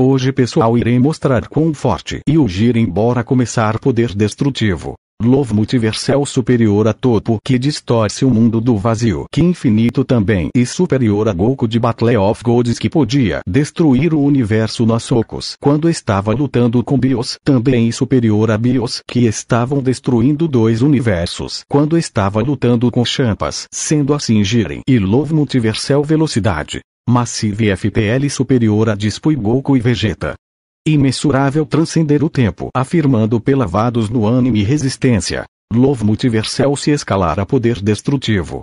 Hoje pessoal irei mostrar quão forte e o ungir embora começar poder destrutivo. Love multiversal superior a Topo que distorce o mundo do vazio que infinito também e superior a Goku de Battle of Gods que podia destruir o universo nos socos quando estava lutando com Bios também e superior a Bios que estavam destruindo dois universos quando estava lutando com Champas sendo assim Jiren e Love multiversal velocidade massiva e FPL superior a Dispo e Goku e Vegeta. Imensurável transcender o tempo, afirmando pela Vados no e Resistência. Love Multiversal se escalar a poder destrutivo.